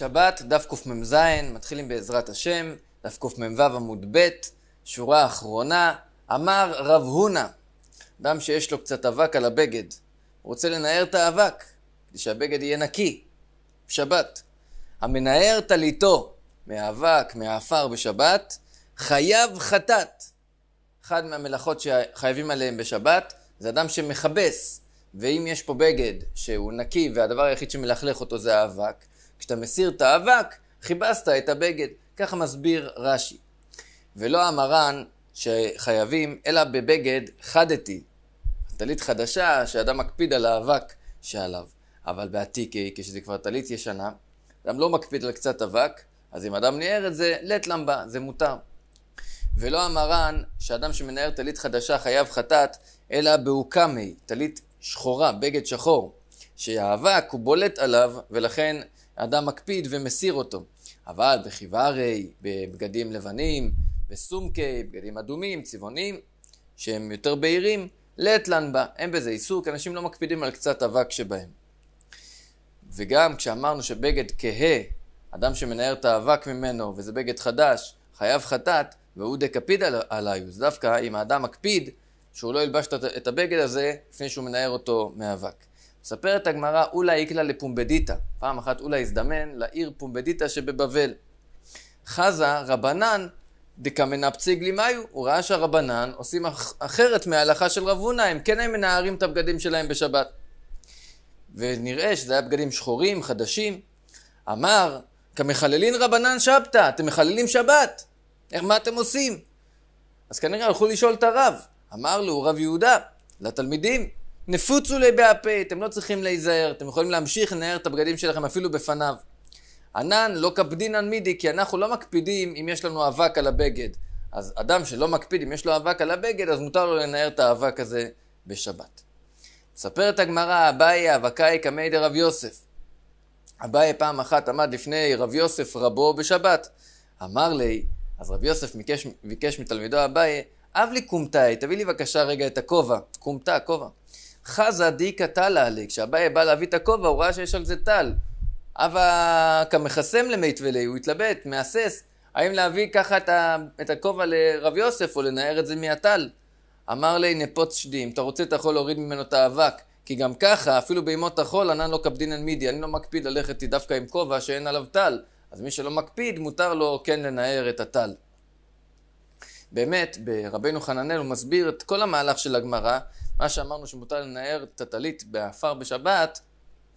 שבת, דף קמ"ז, מתחילים בעזרת השם, דף קמ"ו עמוד ב', שורה אחרונה, אמר רב הונא, אדם שיש לו קצת אבק על הבגד, הוא רוצה לנער את האבק, כדי שהבגד יהיה נקי, בשבת. המנער טליתו מהאבק, מהעפר בשבת, חייב חטאת. אחת מהמלאכות שחייבים עליהן בשבת, זה אדם שמכבס, ואם יש פה בגד שהוא נקי והדבר היחיד שמלכלך אותו זה האבק, כשאתה מסיר את האבק, חיבסת את הבגד. ככה מסביר רש"י. ולא המרן שחייבים, אלא בבגד חדתי. טלית חדשה, שאדם מקפיד על האבק שעליו. אבל בעתיקי, כשזה כבר טלית ישנה, אדם לא מקפיד על קצת אבק, אז אם אדם ניער את זה, לט למבה, זה מותר. ולא המרן, שאדם שמנער טלית חדשה חייב חטאת, אלא באוקמי, טלית שחורה, בגד שחור, שהאבק הוא בולט עליו, ולכן אדם מקפיד ומסיר אותו. אבל בחיוורי, בבגדים לבנים, בסומקי, בגדים אדומים, צבעונים, שהם יותר בהירים, לאטלן בה, אין בזה איסור, כי אנשים לא מקפידים על קצת אבק שבהם. וגם כשאמרנו שבגד כהה, אדם שמנער את האבק ממנו, וזה בגד חדש, חייב חטאת, והוא דקפיד על, עליי, אז דווקא אם האדם מקפיד שהוא לא ילבש את הבגד הזה לפני שהוא מנער אותו מאבק. מספרת הגמרא, אולה איקלה לפומבדיתא. פעם אחת אולה הזדמן לעיר פומבדיתא שבבבל. חזה רבנן דקמנפצי לימיו, הוא ראה שהרבנן עושים אחרת מההלכה של רב הונא, הם כן הם מנערים את הבגדים שלהם בשבת. ונראה שזה היה בגדים שחורים, חדשים. אמר, כמחללין רבנן שבתא, אתם מחללים שבת, איך, מה אתם עושים? אז כנראה הלכו לשאול את הרב. אמר לו, רב יהודה, לתלמידים, נפוצו ליבי הפה, אתם לא צריכים להיזהר, אתם יכולים להמשיך לנער את הבגדים שלכם אפילו בפניו. ענן לא קפדינן מידי, כי אנחנו לא מקפידים אם יש לנו אבק על הבגד. אז אדם שלא מקפיד, אם יש לו אבק על הבגד, אז מותר לו לנער את האבק הזה בשבת. מספרת הגמרא, אביי אבקאי קמי דרב יוסף. אביי פעם אחת עמד לפני רב יוסף רבו בשבת. אמר לי, אז רב יוסף ביקש, ביקש מתלמידו אביי, אב לי קומתאי, תביא לי בבקשה רגע את הכובע. קומתא, כובע. חזה דיקה טלה עלי, כשאביי בא להביא את הכובע הוא ראה שיש על זה טל. אבא כמחסם למית ולי, הוא התלבט, מהסס, האם להביא ככה את הכובע לרב יוסף או לנער את זה מהטל. אמר לי נפוץ שדי, אם אתה רוצה אתה יכול להוריד ממנו את האבק, כי גם ככה, אפילו בימות החול ענן לא קפדין קפדינן מידי, אני לא מקפיד ללכת דווקא עם כובע שאין עליו טל, אז מי שלא מקפיד מותר לו כן לנער את הטל. באמת, ברבנו חננאל הוא מסביר את כל המהלך של הגמרא, מה שאמרנו שמותר לנער את הטלית בעפר בשבת,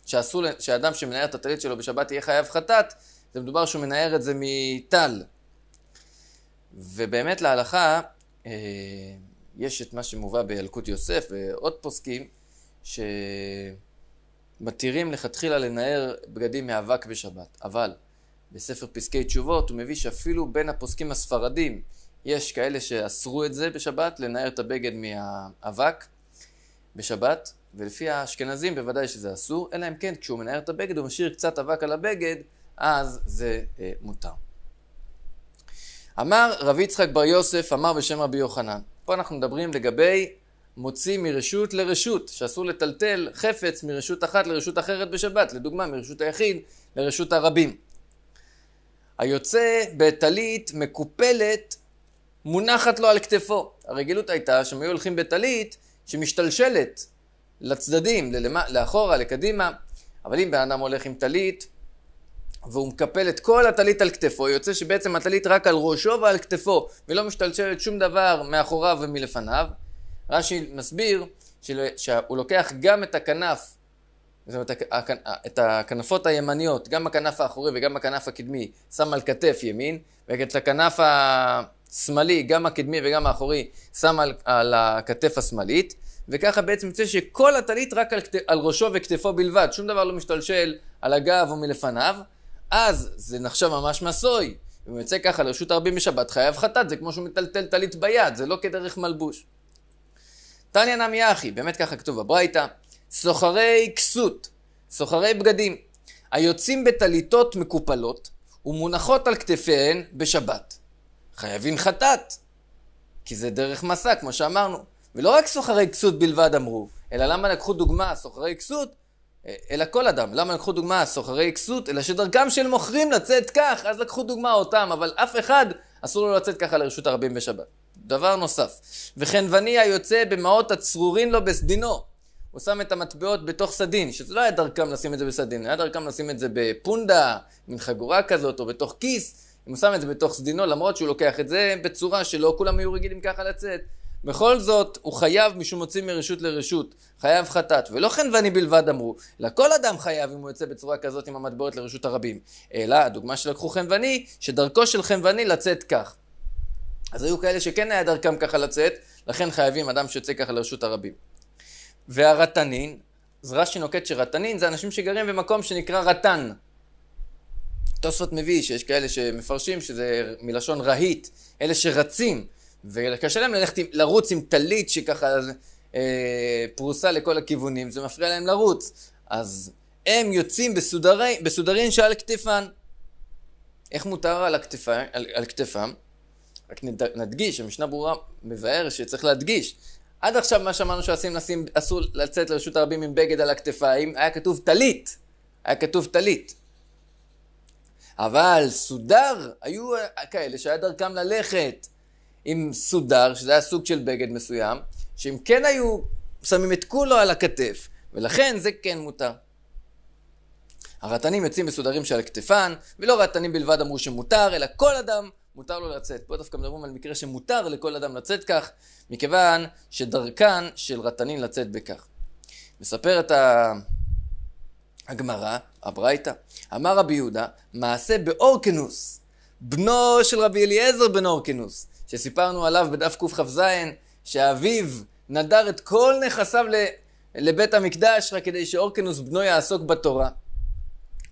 שעשו, שאדם שמנער את הטלית שלו בשבת יהיה חייב חטאת, זה מדובר שהוא מנער את זה מטל. ובאמת להלכה, אה, יש את מה שמובא בילקוט יוסף ועוד פוסקים, שמתירים לכתחילה לנער בגדים מאבק בשבת. אבל בספר פסקי תשובות הוא מביא שאפילו בין הפוסקים הספרדים יש כאלה שאסרו את זה בשבת, לנער את הבגד מהאבק, בשבת, ולפי האשכנזים בוודאי שזה אסור, אלא אם כן כשהוא מנער את הבגד הוא משאיר קצת אבק על הבגד, אז זה אה, מותר. אמר רב יצחק בר יוסף, אמר בשם רבי יוחנן. פה אנחנו מדברים לגבי מוציא מרשות לרשות, שאסור לטלטל חפץ מרשות אחת לרשות אחרת בשבת, לדוגמה מרשות היחיד לרשות הרבים. היוצא בטלית מקופלת מונחת לו על כתפו. הרגילות הייתה שהם היו הולכים בטלית שמשתלשלת לצדדים, ללמה, לאחורה, לקדימה, אבל אם בן אדם הולך עם טלית והוא מקפל את כל הטלית על כתפו, יוצא שבעצם הטלית רק על ראשו ועל כתפו, ולא משתלשלת שום דבר מאחוריו ומלפניו. רש"י מסביר של, שהוא לוקח גם את הכנף, זאת אומרת, את הכנפות הימניות, גם הכנף האחורי וגם הכנף הקדמי, שם על כתף ימין, ואת הכנף ה... שמאלי, גם הקדמי וגם האחורי, שם על, על הכתף השמאלית, וככה בעצם יוצא שכל הטלית רק על, על ראשו וכתפו בלבד, שום דבר לא משתלשל על הגב או מלפניו, אז זה נחשב ממש מסוי. אם הוא יוצא ככה לרשות הרבים בשבת, חייב חטאת, זה כמו שהוא מטלטל טלית ביד, זה לא כדרך מלבוש. תניא נמי אחי, באמת ככה כתוב בברייתא, סוחרי כסות, סוחרי בגדים, היוצאים בטליתות מקופלות ומונחות על כתפיהן בשבת. חייבים חטאת, כי זה דרך מסע, כמו שאמרנו. ולא רק סוחרי כסות בלבד אמרו, אלא למה לקחו דוגמה סוחרי כסות, אה, אלא כל אדם. למה לקחו דוגמה סוחרי כסות, אלא שדרכם של מוכרים לצאת כך, אז לקחו דוגמה אותם, אבל אף אחד אסור לו לצאת ככה לרשות הרבים בשבת. דבר נוסף, וחנווני היוצא במעות הצרורין לו בסדינו. הוא שם את המטבעות בתוך סדין, שזה לא היה דרכם לשים את זה בסדין, היה דרכם לשים את זה בפונדה, מין חגורה כזאת, או בתוך כיס, אם הוא שם את זה בתוך סדינו, למרות שהוא לוקח את זה בצורה שלא כולם היו רגילים ככה לצאת. בכל זאת, הוא חייב משום מוציא מרשות לרשות, חייב חטאת, ולא כן ואני בלבד אמרו, אלא כל אדם חייב אם הוא יוצא בצורה כזאת עם המטבעות לרשות הרבים. אלא הדוגמה שלקחו חן ואני, שדרכו של חן ואני לצאת כך. אז היו כאלה שכן היה דרכם ככה לצאת, לכן חייבים אדם שיוצא ככה לרשות הרבים. והרתנין, אז רש"י נוקט שרתנין זה אנשים שגרים במקום שנקרא רתן. תוספות מביא שיש כאלה שמפרשים שזה מלשון רהיט, אלה שרצים, וקשה להם ללכת עם, לרוץ עם טלית שככה אה, פרוסה לכל הכיוונים, זה מפריע להם לרוץ. אז הם יוצאים בסודרי, בסודרין שעל כתפן. איך מותר על, הכתפה, על, על כתפם? רק נדגיש, המשנה ברורה מבאר שצריך להדגיש. עד עכשיו מה שאמרנו שעושים, לשים, אסור לצאת לרשות הרבים עם בגד על הכתפיים, היה כתוב טלית. היה כתוב טלית. אבל סודר, היו אה, כאלה שהיה דרכם ללכת עם סודר, שזה היה סוג של בגד מסוים, שהם כן היו שמים את כולו על הכתף, ולכן זה כן מותר. הרתנים יוצאים מסודרים שעל הכתפן, ולא רתנים בלבד אמרו שמותר, אלא כל אדם מותר לו לצאת. פה דווקא מדברים על מקרה שמותר לכל אדם לצאת כך, מכיוון שדרכן של רתנים לצאת בכך. מספר את ה... הגמרא, הברייתא, אמר רבי יהודה, מעשה באורקנוס, בנו של רבי אליעזר בן אורקנוס, שסיפרנו עליו בדף קכ"ז, שאביו נדר את כל נכסיו לבית המקדש רק כדי שאורקנוס בנו יעסוק בתורה.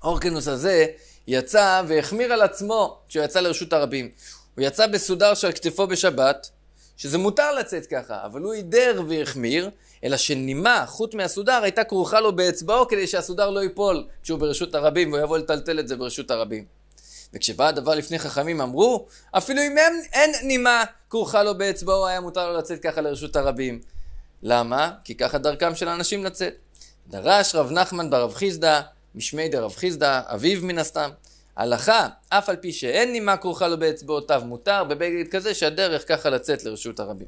אורקנוס הזה יצא והחמיר על עצמו כשהוא יצא לרשות הרבים. הוא יצא בסודר שעל כתפו בשבת, שזה מותר לצאת ככה, אבל הוא הידר והחמיר, אלא שנימה, חוט מהסודר, הייתה כרוכה לו באצבעו כדי שהסודר לא ייפול כשהוא ברשות הרבים, והוא יבוא לטלטל את זה ברשות הרבים. וכשבא הדבר לפני חכמים אמרו, אפילו אם אין, אין נימה כרוכה לו באצבעו, היה מותר לו לצאת ככה לרשות הרבים. למה? כי ככה דרכם של האנשים לצאת. דרש רב נחמן ברב חיסדא, משמי דרב חיסדא, אביו מן הסתם, הלכה, אף על פי שאין נימה כרוכה לו באצבעותיו, מותר בבגד כזה שהדרך ככה לצאת לרשות הרבים.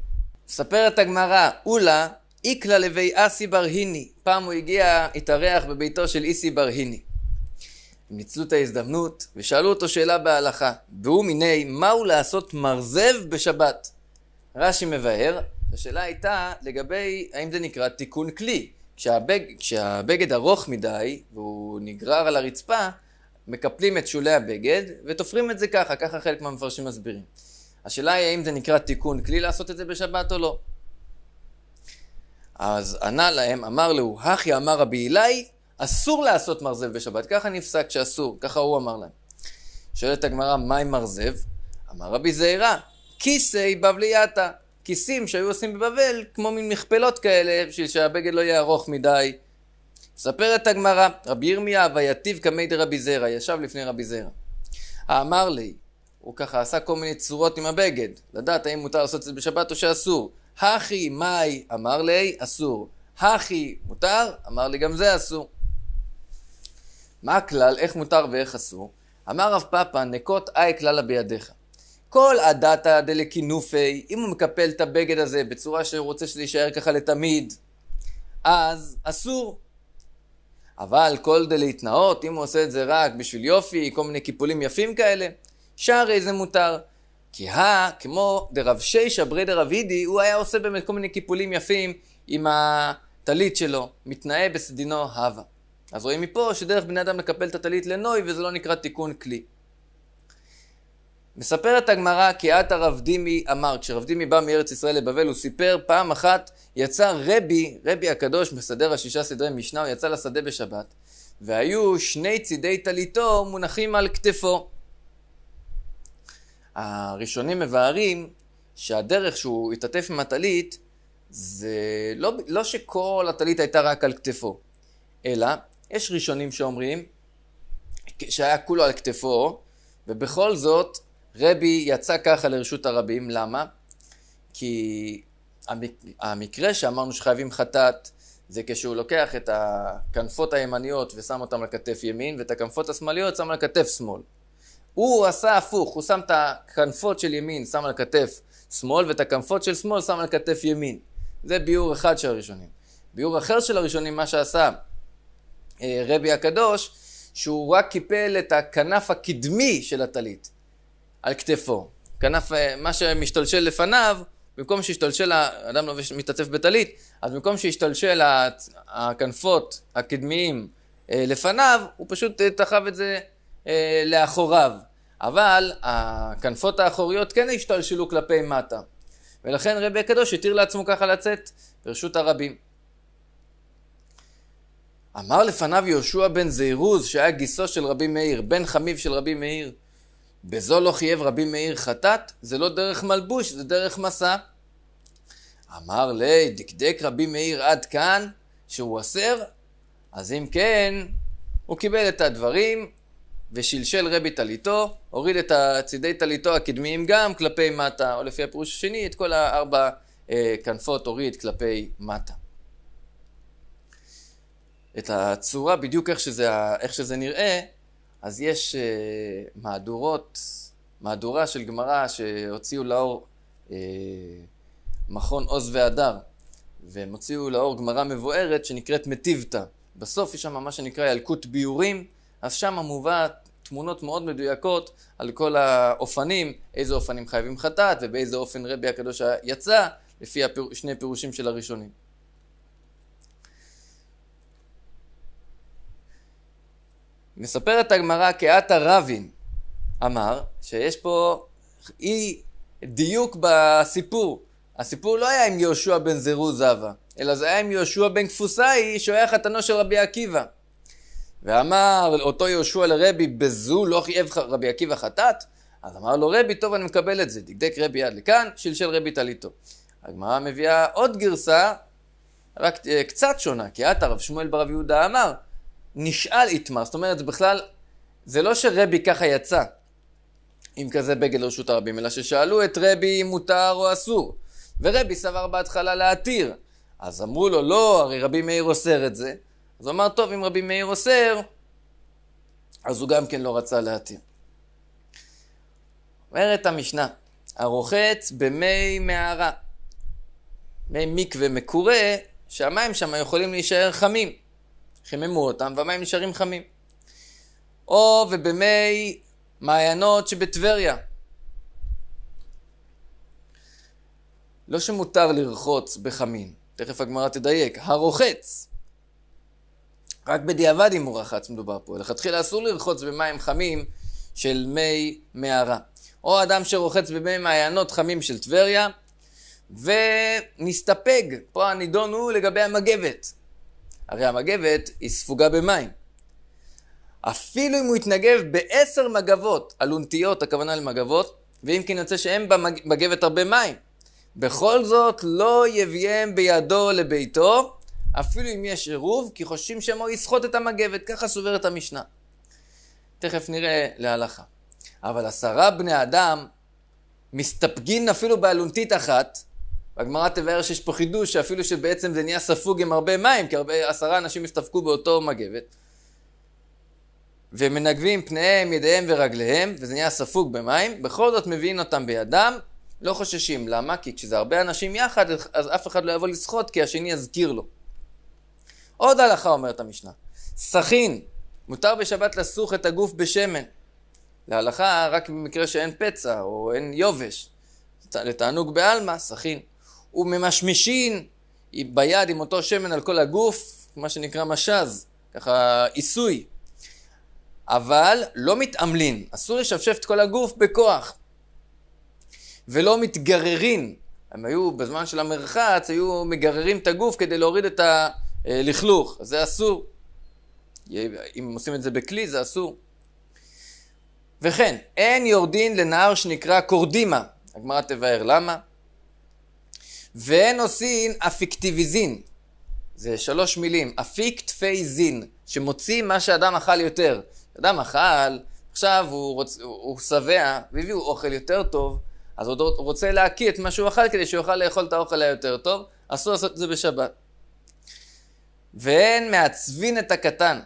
מספרת הגמרא, אולה איקלה לבי אסי בר היני. פעם הוא הגיע, התארח בביתו של איסי בר היני. הם ניצלו את ההזדמנות ושאלו אותו שאלה בהלכה, והוא מיני, מהו לעשות מרזב בשבת? רש"י מבאר, השאלה הייתה לגבי האם זה נקרא תיקון כלי. כשהבג, כשהבגד ארוך מדי והוא נגרר על הרצפה, מקפלים את שולי הבגד ותופרים את זה ככה, ככה חלק מהמפרשים מסבירים. השאלה היא האם זה נקרא תיקון כלי לעשות את זה בשבת או לא. אז ענה להם, אמר לו, הכי אמר רבי אלי, אסור לעשות מרזב בשבת. ככה נפסק שאסור, ככה הוא אמר להם. שואלת הגמרא, מה עם מרזב? אמר רבי זעירה, כיסי בבלייתא. כיסים שהיו עושים בבבל, כמו מין מכפלות כאלה, בשביל שהבגד לא יהיה ארוך מדי מספרת הגמרא, רבי ירמיה הווייתיב כמי דרבי זרע, ישב לפני רבי זרע. האמר לי, הוא ככה עשה כל מיני צורות עם הבגד, לדעת האם מותר לעשות את זה בשבת או שאסור. הכי מאי, אמר לי, אסור. הכי מותר, אמר לי גם זה אסור. מה הכלל, איך מותר ואיך אסור? אמר רב פאפא, נקות אי כללה בידיך. כל הדתא דלקינופי, אם הוא מקפל את הבגד הזה בצורה שהוא רוצה שזה יישאר ככה לתמיד, אז אסור. אבל כל דה להתנאות, אם הוא עושה את זה רק בשביל יופי, כל מיני קיפולים יפים כאלה, שערי זה מותר. כי הא, כמו דרב שישא ברי דרב הידי, הוא היה עושה באמת כל מיני קיפולים יפים עם הטלית שלו, מתנאה בסדינו הווה. אז רואים מפה שדרך בני אדם לקפל את הטלית לנוי, וזה לא נקרא תיקון כלי. מספרת הגמרא כי את הרב דימי אמר, כשרב דימי בא מארץ ישראל לבבל, הוא סיפר פעם אחת יצא רבי, רבי הקדוש, מסדר השישה סדרי משנה, הוא יצא לשדה בשבת, והיו שני צידי טליתו מונחים על כתפו. הראשונים מבארים שהדרך שהוא התעטף עם הטלית, זה לא, לא שכל הטלית הייתה רק על כתפו, אלא יש ראשונים שאומרים שהיה כולו על כתפו, ובכל זאת רבי יצא ככה לרשות הרבים, למה? כי המקרה שאמרנו שחייבים חטאת זה כשהוא לוקח את הכנפות הימניות ושם אותן על כתף ימין ואת הכנפות השמאליות שם על כתף שמאל. הוא עשה הפוך, הוא שם את הכנפות של ימין שם על כתף שמאל ואת הכנפות של שמאל שם על כתף ימין. זה ביאור אחד של הראשונים. ביאור אחר של הראשונים מה שעשה אה, רבי הקדוש שהוא רק קיפל את הכנף הקדמי של הטלית. על כתפו. כנף, אה, מה שמשתלשל לפניו, במקום שישתלשל, האדם לובש מתעטף בטלית, אז במקום שישתלשל הכנפות הקדמיים אה, לפניו, הוא פשוט תחב אה, את זה לאחוריו. אבל הכנפות האחוריות כן השתלשלו כלפי מטה. ולכן רבי הקדוש התיר לעצמו ככה לצאת ברשות הרבים. אמר לפניו יהושע בן זירוז, שהיה גיסו של רבי מאיר, בן חמיב של רבי מאיר, בזו לא חייב רבי מאיר חטאת, זה לא דרך מלבוש, זה דרך מסע. אמר לי, דקדק רבי מאיר עד כאן, שהוא אסר? אז אם כן, הוא קיבל את הדברים, ושלשל רבי טליתו, הוריד את צידי טליתו הקדמיים גם כלפי מטה, או לפי הפירוש השני, את כל הארבע אה, כנפות הוריד כלפי מטה. את הצורה, בדיוק איך שזה, איך שזה נראה, אז יש uh, מהדורות, מהדורה של גמרא שהוציאו לאור uh, מכון עוז והדר, והם הוציאו לאור גמרא מבוארת שנקראת מטיבתא. בסוף יש שם מה שנקרא ילקוט ביורים, אז שם מובא תמונות מאוד מדויקות על כל האופנים, איזה אופנים חייבים חטאת ובאיזה אופן רבי הקדוש יצא, לפי הפיר... שני פירושים של הראשונים. מספרת הגמרא כעתה רבין אמר שיש פה אי דיוק בסיפור. הסיפור לא היה עם יהושע בן זרוזבה, אלא זה היה עם יהושע בן כפוסאי, שהוא היה חתנו של רבי עקיבא. ואמר אותו יהושע לרבי, בזו לא חייב רבי עקיבא חטאת? אז אמר לו רבי, טוב אני מקבל את זה. דקדק רבי עד לכאן, שלשל רבי טליתו. הגמרא מביאה עוד גרסה, רק אה, קצת שונה, כי עתה רב שמואל ברב יהודה אמר, נשאל איתמר, זאת אומרת, בכלל, זה לא שרבי ככה יצא עם כזה בגד לרשות הרבים, אלא ששאלו את רבי אם מותר או אסור, ורבי סבר בהתחלה להתיר. אז אמרו לו, לא, הרי רבי מאיר אוסר את זה. אז הוא אמר, טוב, אם רבי מאיר אוסר, אז הוא גם כן לא רצה להתיר. אומרת המשנה, הרוחץ במי מערה, מי מקווה מקורה, שהמים שם יכולים להישאר חמים. חיממו אותם והמים נשארים חמים. או ובמי מעיינות שבטבריה. לא שמותר לרחוץ בחמין, תכף הגמרא תדייק, הרוחץ. רק בדיעבד אם הוא רחץ מדובר פה, לכתחילה אסור לרחוץ במים חמים של מי מערה. או אדם שרוחץ במי מעיינות חמים של טבריה, ונסתפק, פה הנידון הוא לגבי המגבת. הרי המגבת היא ספוגה במים. אפילו אם הוא יתנגב בעשר מגבות, אלונתיות, הכוונה למגבות, ואם כן יוצא שאין במגבת הרבה מים. בכל זאת לא יביאם בידו לביתו, אפילו אם יש עירוב, כי חושבים שמו יסחוט את המגבת, ככה סוברת המשנה. תכף נראה להלכה. אבל עשרה בני אדם מסתפגין אפילו באלונתית אחת, הגמרא תבאר שיש פה חידוש שאפילו שבעצם זה נהיה ספוג עם הרבה מים, כי הרבה, עשרה אנשים הסתפקו באותו מגבת. ומנגבים פניהם, ידיהם ורגליהם, וזה נהיה ספוג במים, בכל זאת מביאים אותם בידם, לא חוששים. למה? כי כשזה הרבה אנשים יחד, אז אף אחד לא יבוא לשחות, כי השני יזכיר לו. עוד הלכה אומרת המשנה, סכין, מותר בשבת לסוך את הגוף בשמן. להלכה רק במקרה שאין פצע או אין יובש. לתענוג בעלמא, סכין. וממשמשין ביד עם אותו שמן על כל הגוף, מה שנקרא משז, ככה עיסוי. אבל לא מתעמלין, אסור לשפשף את כל הגוף בכוח. ולא מתגררין, הם היו, בזמן של המרחץ, היו מגררים את הגוף כדי להוריד את הלכלוך, זה אסור. אם עושים את זה בכלי, זה אסור. וכן, אין יורדין לנהר שנקרא קורדימה, הגמרא תבהר למה. והן עושים אפיקטיביזין. זה שלוש מילים, אפיקטפייזין, שמוציא מה שאדם אכל יותר. אדם אכל, עכשיו הוא, רוצ, שבע, והביאו אוכל יותר טוב, אז הוא רוצה להקיא את מה שהוא אכל כדי שהוא יוכל לאכול את האוכל היותר טוב, אסור לעשות את זה בשבת. והן מעצבין את הקטן.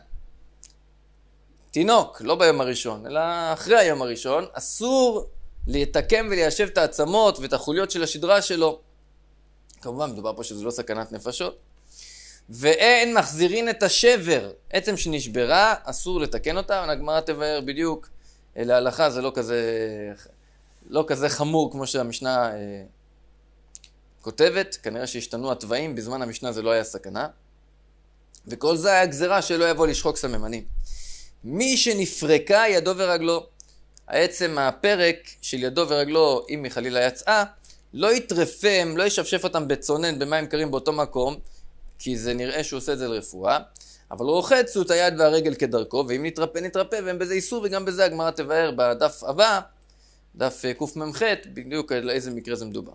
תינוק, לא ביום הראשון, אלא אחרי היום הראשון, אסור לתקם וליישב את העצמות ואת החוליות של השדרה שלו. כמובן, מדובר פה שזו לא סכנת נפשות. ואין מחזירין את השבר, עצם שנשברה, אסור לתקן אותה, הגמרא תבהר בדיוק, אה, להלכה זה לא כזה, לא כזה חמור כמו שהמשנה אה, כותבת, כנראה שהשתנו התוואים, בזמן המשנה זה לא היה סכנה. וכל זה היה גזירה שלא יבוא לשחוק סממנים. מי שנפרקה ידו ורגלו, עצם הפרק של ידו ורגלו, אם היא חלילה יצאה, לא יטרפם, לא ישפשף אותם בצונן במים קרים באותו מקום, כי זה נראה שהוא עושה את זה לרפואה, אבל רוחץ הוא את היד והרגל כדרכו, ואם נתרפא נתרפא, ואין בזה איסור, וגם בזה הגמרא תבהר בדף הבא, דף אה, קמ"ח, בדיוק על איזה מקרה זה מדובר.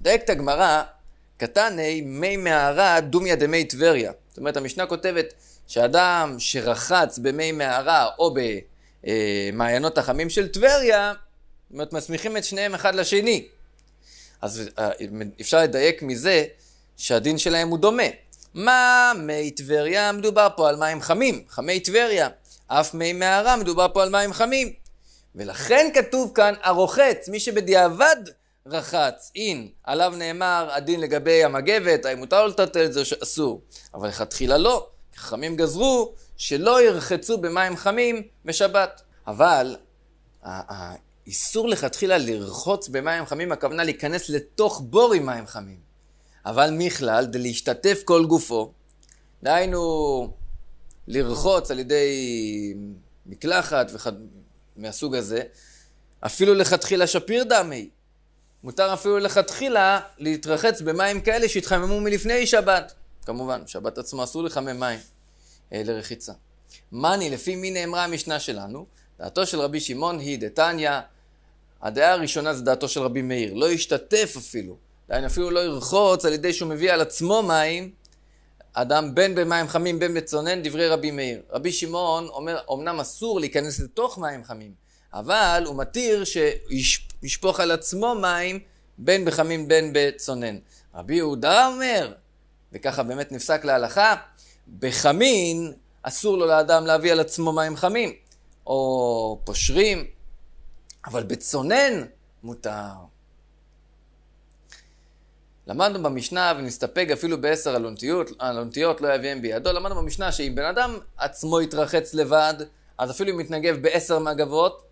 מדייקת הגמרא, קטני מי מערה דומיה דמי טבריה. זאת אומרת, המשנה כותבת שאדם שרחץ במי מערה או במעיינות אה, החמים של טבריה, זאת אומרת, מסמיכים את שניהם אחד לשני. אז אה, אפשר לדייק מזה שהדין שלהם הוא דומה. מה מי טבריה? מדובר פה על מים חמים, חמי טבריה. אף מי מערה, מדובר פה על מים חמים. ולכן כתוב כאן הרוחץ, מי שבדיעבד רחץ, אין, עליו נאמר הדין לגבי המגבת, האם מותר לו לטלטל את זה או שאסור. אבל לכתחילה לא, חכמים גזרו שלא ירחצו במים חמים בשבת. אבל איסור לכתחילה לרחוץ במים חמים, הכוונה להיכנס לתוך בור עם מים חמים. אבל מכלל, להשתתף כל גופו, דהיינו לרחוץ על ידי מקלחת וכד... מהסוג הזה, אפילו לכתחילה שפיר דמי. מותר אפילו לכתחילה להתרחץ במים כאלה שהתחממו מלפני שבת. כמובן, שבת עצמה אסור לחמם מים אה, לרחיצה. מאני, לפי מי נאמרה המשנה שלנו? דעתו של רבי שמעון היא דתניא, הדעה הראשונה זה דעתו של רבי מאיר, לא ישתתף אפילו, דהיינו אפילו לא ירחוץ על ידי שהוא מביא על עצמו מים, אדם בין במים חמים בין בצונן, דברי רבי מאיר. רבי שמעון אומר, אמנם אסור להיכנס לתוך מים חמים, אבל הוא מתיר שישפוך על עצמו מים בין בחמים בין בצונן. רבי יהודה אומר, וככה באמת נפסק להלכה, בחמין אסור לו לאדם להביא על עצמו מים חמים, או פושרים, אבל בצונן מותר. למדנו במשנה, ונסתפק אפילו בעשר אלונטיות, אלונטיות לא יביאם בידו, למדנו במשנה שאם בן אדם עצמו יתרחץ לבד, אז אפילו אם יתנגב בעשר מהגבות,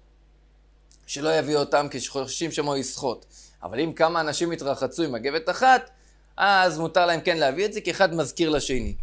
שלא יביא אותם כי חוששים שמו יסחוט. אבל אם כמה אנשים יתרחצו עם מגבת אחת, אז מותר להם כן להביא את זה, כי אחד מזכיר לשני.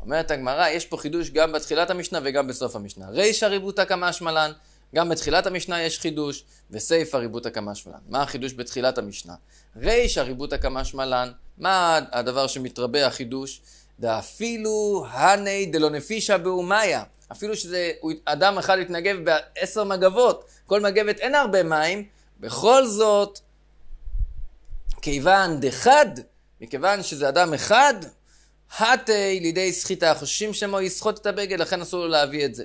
אומרת הגמרא, יש פה חידוש גם בתחילת המשנה וגם בסוף המשנה. רישא ריבותא כמשמע לן, גם בתחילת המשנה יש חידוש, וסייפה ריבותא קמא שמלן. מה החידוש בתחילת המשנה? רישא ריבותא קמא שמלן, מה הדבר שמתרבה החידוש? דאפילו הני דלא נפישה באומיה. אפילו שזה, אדם אחד התנגב בעשר מגבות, כל מגבת אין הרבה מים, בכל זאת, כיוון דחד, מכיוון שזה אדם אחד, הטי לידי סחיטה, חוששים שמו יסחוט את הבגד, לכן אסור לו להביא את זה.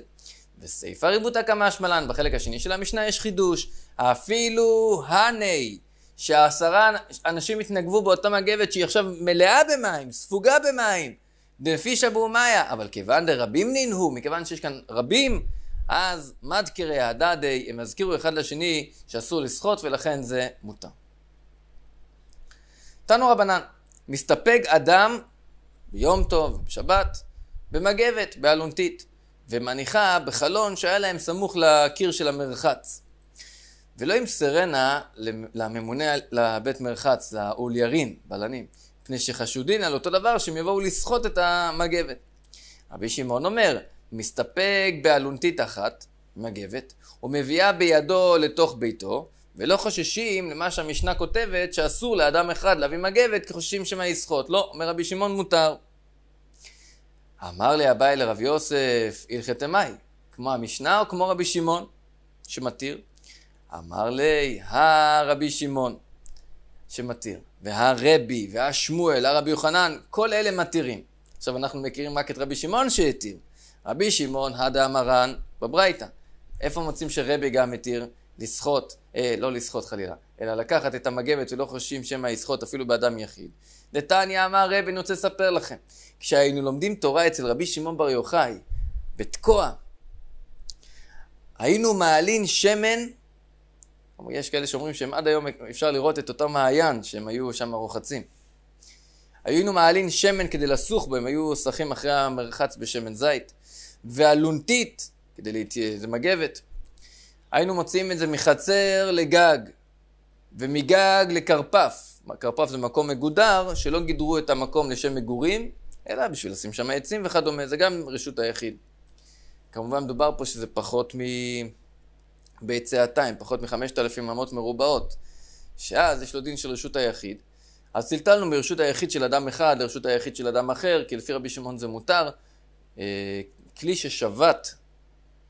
וסייפה ריבותא משמלן, בחלק השני של המשנה יש חידוש. אפילו הני, שעשרה אנשים התנגבו באותה מגבת שהיא עכשיו מלאה במים, ספוגה במים, דפישא באומיה, אבל כיוון דרבים ננהו, מכיוון שיש כאן רבים, אז מדקרי הדדי, הם הזכירו אחד לשני שאסור לשחות ולכן זה מותר. תנו רבנן, מסתפק אדם ביום טוב, בשבת, במגבת, באלונטית. ומניחה בחלון שהיה להם סמוך לקיר של המרחץ. ולא עם סרנה לממונה, לבית מרחץ, ירין, בלנים, מפני שחשודין על אותו דבר שהם יבואו לסחוט את המגבת. רבי שמעון אומר, מסתפק באלונטית אחת, מגבת, ומביאה בידו לתוך ביתו, ולא חוששים למה שהמשנה כותבת שאסור לאדם אחד להביא מגבת כי חוששים שמא יסחוט. לא, אומר רבי שמעון מותר. אמר לי אביי לרב יוסף, הלכתם מהי? כמו המשנה או כמו רבי שמעון שמתיר? אמר לי, הרבי שמעון שמתיר, והרבי, והשמואל, הרבי יוחנן, כל אלה מתירים. עכשיו אנחנו מכירים רק את רבי שמעון שהתיר. רבי שמעון, הדה המרן, בברייתא. איפה מוצאים שרבי גם התיר לסחוט, אה, לא לסחוט חלילה, אלא לקחת את המגבת ולא חושבים שמא יסחוט אפילו באדם יחיד. נתניה אמר רב, אני רוצה לספר לכם. כשהיינו לומדים תורה אצל רבי שמעון בר יוחאי, בתקוע, היינו מעלין שמן, יש כאלה שאומרים שהם עד היום אפשר לראות את אותו מעיין שהם היו שם רוחצים. היינו מעלין שמן כדי לסוך בו, הם היו סחים אחרי המרחץ בשמן זית, והלונטית, כדי להתייעץ, זה מגבת. היינו מוציאים את זה מחצר לגג, ומגג לכרפף, קרפף זה מקום מגודר, שלא גידרו את המקום לשם מגורים, אלא בשביל לשים שם עצים וכדומה, זה גם רשות היחיד. כמובן מדובר פה שזה פחות מביצי עתיים, פחות מחמשת אלפים אמות מרובעות, שאז יש לו דין של רשות היחיד. אז טלטלנו מרשות היחיד של אדם אחד לרשות היחיד של אדם אחר, כי לפי רבי שמעון זה מותר. אה, כלי ששבת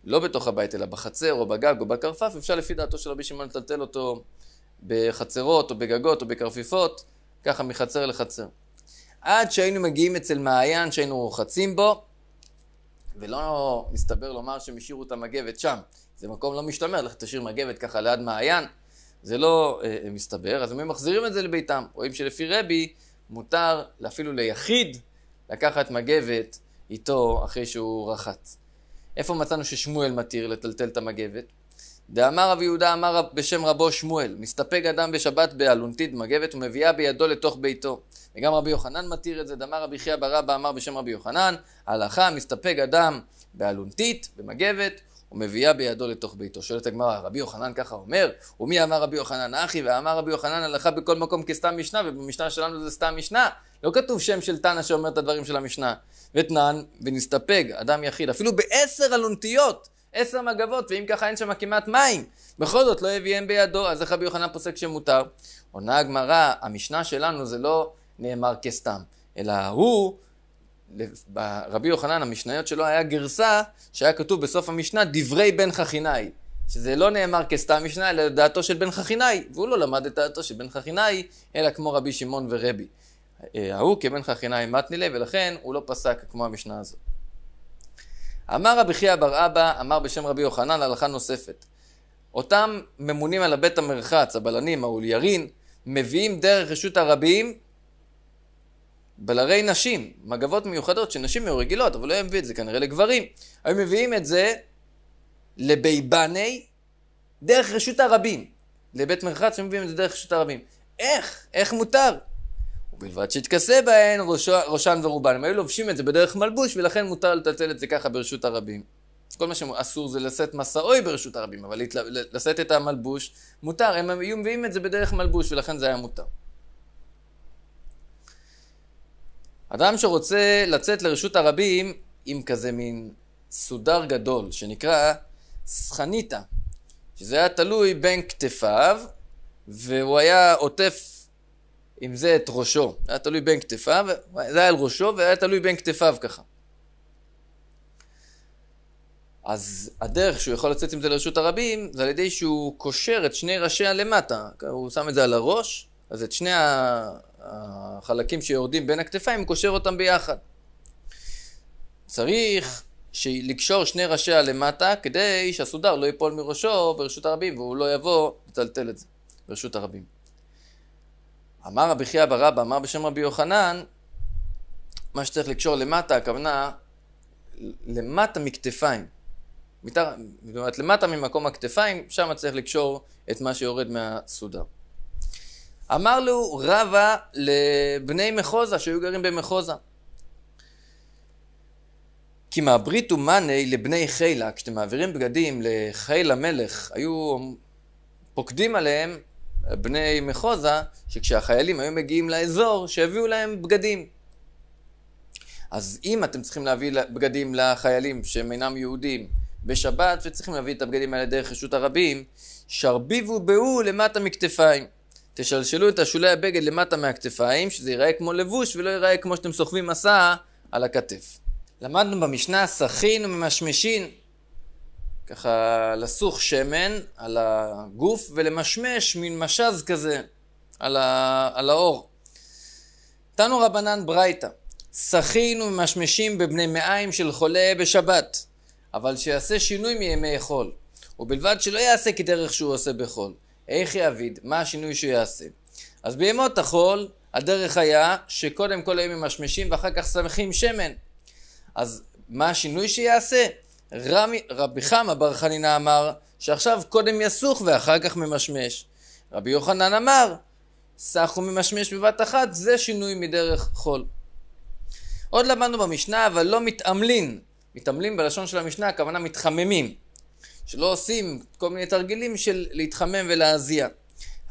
לא בתוך הבית, אלא בחצר או בגג או בכרפף, אפשר לפי דעתו של רבי שמעון לטלטל אותו בחצרות או בגגות או בכרפיפות, ככה מחצר לחצר. עד שהיינו מגיעים אצל מעיין שהיינו רוחצים בו, ולא מסתבר לומר שהם השאירו את המגבת שם. זה מקום לא משתמר, לך תשאיר מגבת ככה ליד מעיין, זה לא אה, אה מסתבר, אז הם מחזירים את זה לביתם. רואים שלפי רבי מותר אפילו ליחיד לקחת מגבת איתו אחרי שהוא רחץ. איפה מצאנו ששמואל מתיר לטלטל את המגבת? דאמר רב יהודה אמר בשם רבו שמואל, מסתפק אדם בשבת באלונתית מגבת ומביאה בידו לתוך ביתו. וגם רבי יוחנן מתיר את זה, דאמר רבי חייא ברבא אמר בשם רבי יוחנן, הלכה מסתפק אדם באלונתית במגבת, ומביאה בידו לתוך ביתו. שואלת הגמרא, רבי יוחנן ככה אומר? ומי אמר רבי יוחנן אחי? ואמר רבי יוחנן הלכה בכל מקום כסתם משנה, ובמשנה שלנו זה סתם משנה. לא כתוב שם של תנא שאומר את הדברים של המשנה. ותנן, ונסתפק, אדם יחיד, אפילו בעשר אלונתיות, עשר מגבות, ואם ככה אין שם כמעט מים. בכל זאת לא הביאם בידו, אז איך רבי יוחנן פוסק שמותר? עונה הגמרא, המשנה שלנו זה לא נאמר כסתם, אלא הוא, רבי יוחנן, המשניות שלו היה גרסה שהיה כתוב בסוף המשנה דברי בן חכינאי. שזה לא נאמר כסתם משנה, אלא דעתו של בן חכינאי, והוא לא למד את דעתו של בן חכינאי, אלא כמו רבי שמעון ורבי. אה, ההוא כבן חכינאי מתנילה, ולכן הוא לא פסק כמו המשנה הזאת. אמר רבי חייא בר אבא, אמר בשם רבי יוחנן, הלכה נוספת. אותם ממונים על הבית המרחץ, הבלנים, האוליירין, מביאים דרך רשות הרבים בלרי נשים, מגבות מיוחדות שנשים היו רגילות, אבל לא היה מביא את זה כנראה לגברים. היו מביאים את זה לבייבני דרך רשות הרבים. לבית מרחץ, היו מביאים את זה דרך רשות הרבים. איך? איך מותר? ובלבד שהתכסה בהן ראש, ראשן ורובן. הם היו לובשים את זה בדרך מלבוש, ולכן מותר לטלטל את זה ככה ברשות הרבים. כל מה שאסור זה לשאת מסעוי ברשות הרבים, אבל לשאת את המלבוש מותר, הם היו מביאים את זה בדרך מלבוש, ולכן זה היה מותר. אדם שרוצה לצאת לרשות הרבים עם כזה מין סודר גדול, שנקרא סחניתה, שזה היה תלוי בין כתפיו, והוא היה עוטף עם זה את ראשו, היה תלוי בין כתפיו, זה היה על ראשו והיה תלוי בין כתפיו ככה. אז הדרך שהוא יכול לצאת עם זה לרשות הרבים, זה על ידי שהוא קושר את שני ראשיה למטה. הוא שם את זה על הראש, אז את שני החלקים שיורדים בין הכתפיים, הוא קושר אותם ביחד. צריך לקשור שני ראשיה למטה, כדי שהסודר לא ייפול מראשו ברשות הרבים, והוא לא יבוא לטלטל את זה ברשות הרבים. אמר רבי חייא ברבא, אמר בשם רבי יוחנן, מה שצריך לקשור למטה, הכוונה למטה מכתפיים. זאת אומרת, למטה ממקום הכתפיים, שם צריך לקשור את מה שיורד מהסודר. אמר לו רבא לבני מחוזה שהיו גרים במחוזה. כי מהברית ומאני לבני חילה, כשאתם מעבירים בגדים לחיל המלך, היו פוקדים עליהם בני מחוזה, שכשהחיילים היו מגיעים לאזור, שהביאו להם בגדים. אז אם אתם צריכים להביא בגדים לחיילים שהם אינם יהודים בשבת, וצריכים להביא את הבגדים האלה דרך רשות הרבים, שרביבו בהו למטה מכתפיים. תשלשלו את השולי הבגד למטה מהכתפיים, שזה ייראה כמו לבוש ולא ייראה כמו שאתם סוחבים מסע על הכתף. למדנו במשנה סכין וממשמשין. ככה לסוך שמן על הגוף ולמשמש מין משז כזה על, ה, על האור. תנו רבנן ברייתא, סכין וממשמשים בבני מעיים של חולה בשבת, אבל שיעשה שינוי מימי חול, ובלבד שלא יעשה כדרך שהוא עושה בחול. איך יעביד? מה השינוי שהוא יעשה? אז בימות החול, הדרך היה שקודם כל היו ממשמשים ואחר כך שמחים שמן. אז מה השינוי שיעשה? רמי, רבי חמא בר חנינא אמר שעכשיו קודם יסוך ואחר כך ממשמש. רבי יוחנן אמר סך וממשמש בבת אחת זה שינוי מדרך חול. עוד למדנו במשנה אבל לא מתעמלין, מתעמלין בלשון של המשנה הכוונה מתחממים, שלא עושים כל מיני תרגילים של להתחמם ולהזיע.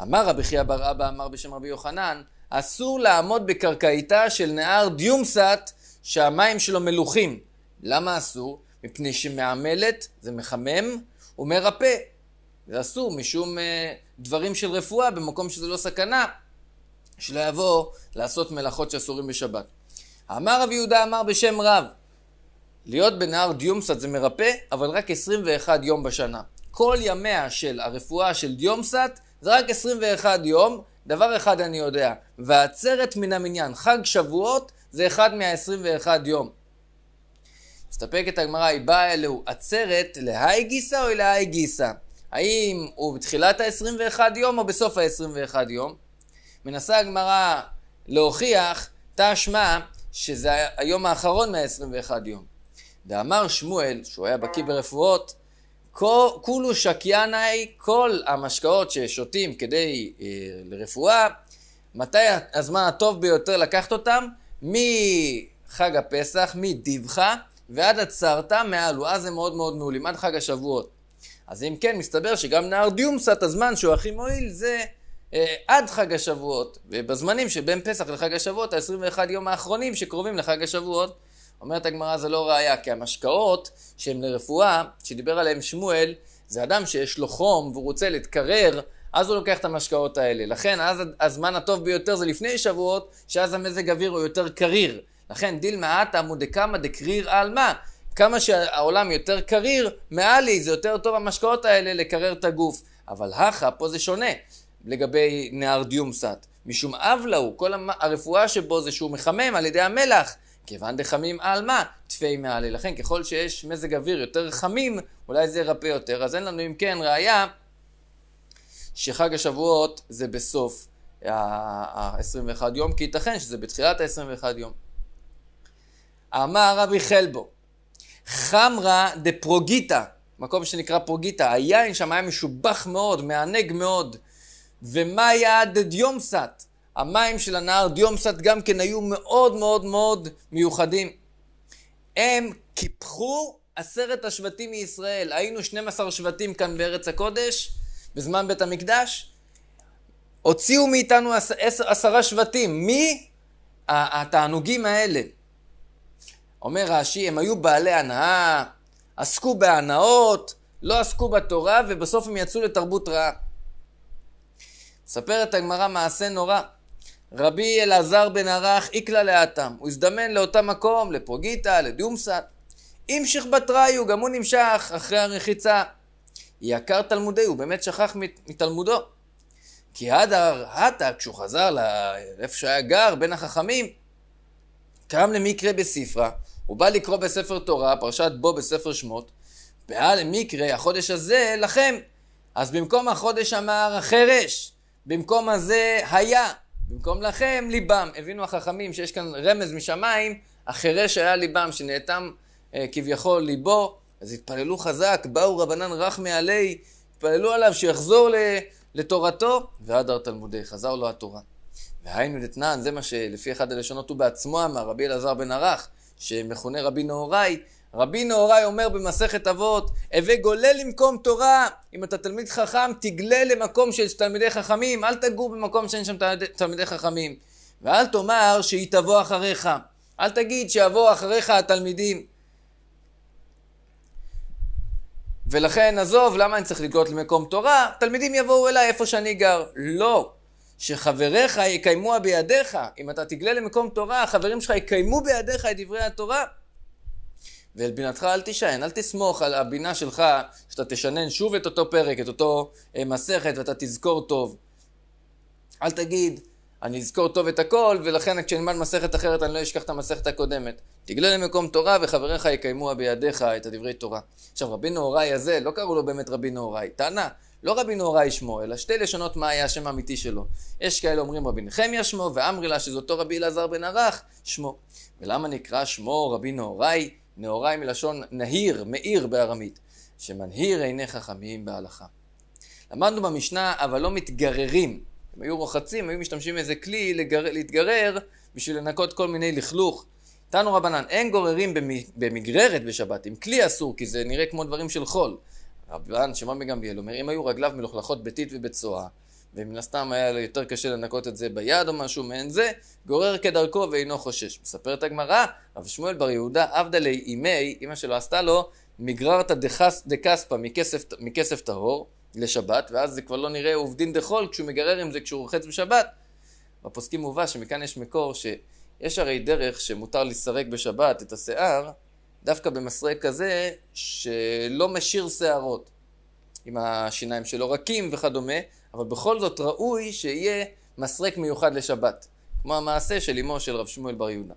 אמר רבי חייא בר אבא אמר בשם רבי יוחנן אסור לעמוד בקרקעיתה של נהר דיומסת שהמים שלו מלוכים. למה אסור? מפני שמעמלת זה מחמם ומרפא. זה אסור משום אה, דברים של רפואה במקום שזה לא סכנה, שלא יבוא לעשות מלאכות שאסורים בשבת. אמר רב יהודה אמר בשם רב, להיות בנהר דיומסת זה מרפא, אבל רק 21 יום בשנה. כל ימיה של הרפואה של דיומסת זה רק 21 יום. דבר אחד אני יודע, ועצרת מן המניין, חג שבועות, זה אחד מה-21 יום. מסתפקת הגמרא, היא באה אלו עצרת להאי גיסא או להאי גיסא? האם הוא בתחילת ה-21 יום או בסוף ה-21 יום? מנסה הגמרא להוכיח תשמע שזה היום האחרון מה-21 יום. ואמר שמואל, שהוא היה בקיא ברפואות, כולו שקיאנאי, כל המשקאות ששותים כדי אה, לרפואה, מתי הזמן הטוב ביותר לקחת אותם? מחג הפסח, מדיווחה, ועד עצרת מעלו, אז הם מאוד מאוד מעולים, עד חג השבועות. אז אם כן, מסתבר שגם נהר דיומסת, הזמן שהוא הכי מועיל, זה אה, עד חג השבועות. ובזמנים שבין פסח לחג השבועות, ה-21 יום האחרונים שקרובים לחג השבועות, אומרת הגמרא זה לא ראייה, כי המשקאות שהם לרפואה, שדיבר עליהם שמואל, זה אדם שיש לו חום והוא רוצה להתקרר, אז הוא לוקח את המשקאות האלה. לכן, אז הזמן הטוב ביותר זה לפני שבועות, שאז המזג אוויר הוא יותר קריר. לכן דיל מעטה מודקמא דקריר על מה? כמה שהעולם יותר קריר, מעלי, זה יותר טוב המשקאות האלה לקרר את הגוף. אבל הכה, פה זה שונה לגבי נהר סת. משום אב להו, כל הרפואה שבו זה שהוא מחמם על ידי המלח. כיוון דחמים על מה? תפי מעלי. לכן ככל שיש מזג אוויר יותר חמים, אולי זה ירפא יותר. אז אין לנו אם כן ראייה שחג השבועות זה בסוף ה-21 יום, כי ייתכן שזה בתחילת ה-21 יום. אמר רבי חלבו, חמרה דפרוגיטה, מקום שנקרא פרוגיטה, היין שם היה משובח מאוד, מענג מאוד, ומאיה דדיומסת, המים של הנהר דיומסת גם כן היו מאוד מאוד מאוד מיוחדים. הם קיפחו עשרת השבטים מישראל, היינו 12 שבטים כאן בארץ הקודש, בזמן בית המקדש, הוציאו מאיתנו עשרה שבטים, התענוגים האלה. אומר רש"י, הם היו בעלי הנאה, עסקו בהנאות, לא עסקו בתורה, ובסוף הם יצאו לתרבות רעה. מספרת הגמרא מעשה נורא. רבי אלעזר בן ערך איקלה לאטם, הוא הזדמן לאותה מקום, לפרוגיטה, לדיומסת. המשיך בתראיו, גם הוא נמשך אחרי הרחיצה. יקר תלמודי, הוא באמת שכח מתלמודו. כי הדר, הטה, כשהוא חזר לאיפה שהיה גר, בין החכמים, קם למקרה בספרה, הוא בא לקרוא בספר תורה, פרשת בו בספר שמות, בעל מקרה, החודש הזה לכם. אז במקום החודש אמר החרש, במקום הזה היה, במקום לכם ליבם. הבינו החכמים שיש כאן רמז משמיים, החרש היה ליבם, שנאטם אה, כביכול ליבו, אז התפללו חזק, באו רבנן רחמי עלי, התפללו עליו שיחזור ל, לתורתו, והדר תלמודי, חזר לו התורה. והיינו דתנן, זה מה שלפי אחד הלשונות הוא בעצמו אמר, רבי אלעזר בן ערך, שמכונה רבי נהוראי, רבי נהוראי אומר במסכת אבות, הווה גולה למקום תורה, אם אתה תלמיד חכם תגלה למקום של תלמידי חכמים, אל תגור במקום שאין שם תלמידי חכמים, ואל תאמר שהיא תבוא אחריך, אל תגיד שיבואו אחריך התלמידים. ולכן עזוב, למה אני צריך לגלות למקום תורה? תלמידים יבואו אליי איפה שאני גר. לא, שחבריך יקיימוה בידיך. אם אתה תגלה למקום תורה, החברים שלך יקיימו בידיך את דברי התורה. ואל בינתך אל תישען, אל תסמוך על הבינה שלך, שאתה תשנן שוב את אותו פרק, את אותו אה, מסכת, ואתה תזכור טוב. אל תגיד, אני אזכור טוב את הכל, ולכן כשנלמד מסכת אחרת אני לא אשכח את המסכת הקודמת. תגלה למקום תורה וחבריך יקיימוה בידיך את הדברי תורה. עכשיו, רבי נהוראי הזה, לא קראו לו באמת רבי נהוראי, טענה, לא רבי נהוראי שמו, אלא שתי לשונות מה היה השם האמיתי שלו. יש כאלה אומרים רבי נחמיה שמו, ואמרי לה שזה אותו רבי אלעזר בן ערך, שמו. ולמה נקרא שמו רבי נהוראי? נהוראי מלשון נהיר, מאיר בארמית, שמנהיר עיני חכמים בהלכה. למדנו במשנה, אבל לא מתגררים. הם היו רוחצים, היו משתמשים באיזה כלי לגר... להתגרר בשביל לנקות כל מיני לכלוך. תנו רבנן, אין גוררים במגררת בשבת, עם כלי אסור, כי זה נראה כמו דברים של חול. רבן שמעון בן גמליאל אומר, אם היו רגליו מלוכלכות ביתית ובצואה, ומן הסתם היה לו יותר קשה לנקות את זה ביד או משהו מעין זה, גורר כדרכו ואינו חושש. מספרת הגמרא, רב שמואל בר יהודה עבדלי אימי, אמא שלו עשתה לו מגררת דקספה מכסף, מכסף טהור לשבת, ואז זה כבר לא נראה עובדין דחול כשהוא מגרר עם זה כשהוא רוחץ בשבת. בפוסקים מובא שמכאן יש מקור שיש הרי דרך שמותר לסרק בשבת את השיער, דווקא במסרק כזה שלא משאיר שערות, עם השיניים שלו רכים וכדומה, אבל בכל זאת ראוי שיהיה מסרק מיוחד לשבת, כמו המעשה של אמו של רב שמואל בר יהודה.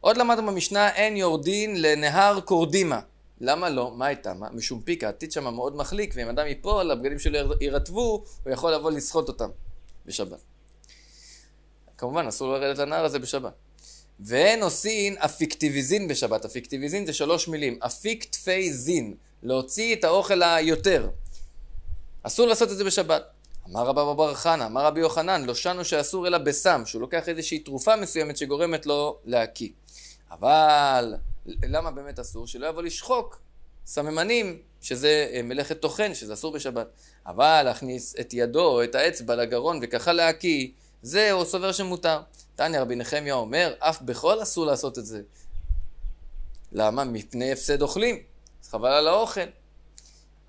עוד למדנו במשנה אין יורדין לנהר קורדימה. למה לא? מה הייתה? מה? משום פיק, העתיד שם מאוד מחליק, ואם אדם ייפול, הבגדים שלו יירטבו, הוא יכול לבוא לסחוט אותם בשבת. כמובן, אסור לרדת לנהר הזה בשבת. והן עושין אפיקטיביזין בשבת. אפיקטיביזין זה שלוש מילים. אפיקטפי זין, להוציא את האוכל היותר. אסור לעשות את זה בשבת. אמר רבא בר חנא, אמר רבי יוחנן, לא שנו שאסור אלא בסם, שהוא לוקח איזושהי תרופה מסוימת שגורמת לו להקיא. אבל למה באמת אסור? שלא יבוא לשחוק סממנים, שזה אה, מלאכת טוחן, שזה אסור בשבת. אבל להכניס את ידו, את האצבע לגרון וככה להקיא, זה הוא סובר שמותר. תניא רבי נחמיה אומר, אף בכל אסור לעשות את זה. למה? מפני הפסד אוכלים. אז חבל על האוכל.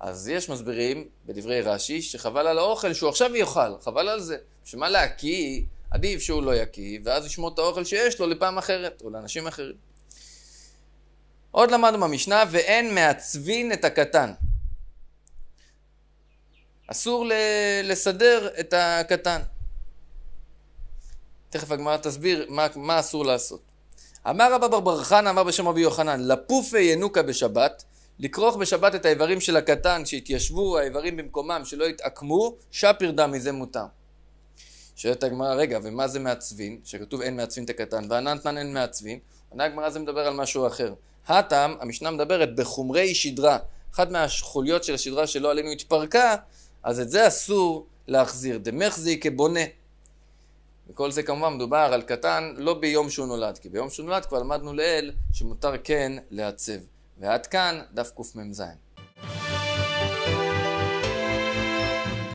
אז יש מסבירים בדברי רש"י שחבל על האוכל שהוא עכשיו יאכל, חבל על זה. שמה להקיא, עדיף שהוא לא יקיא, ואז ישמור את האוכל שיש לו לפעם אחרת, או לאנשים אחרים. עוד למדנו במשנה, ואין מעצבין את הקטן. אסור לסדר את הקטן. תכף הגמרא תסביר מה, מה אסור לעשות. אמר רבא בר בר חנא, אמר בשם רבי יוחנן, לפופי ינוקה בשבת, לכרוך בשבת את האיברים של הקטן שהתיישבו האיברים במקומם, שלא יתעקמו, שפיר דם מזה מותר. שואלת הגמרא, רגע, ומה זה מעצבין? שכתוב אין מעצבין את הקטן, והנתנן אין מעצבין. עונה הגמרא זה מדבר על משהו אחר. הטעם, המשנה מדברת בחומרי שדרה. אחת מהחוליות של השדרה שלא עלינו התפרקה, אז את זה אסור להחזיר. דמחזי כבונה. וכל זה כמובן מדובר על קטן לא ביום שהוא נולד, כי ביום שהוא נולד כבר למדנו לעיל שמותר כן לעצב. ועד כאן דף קמ"ז.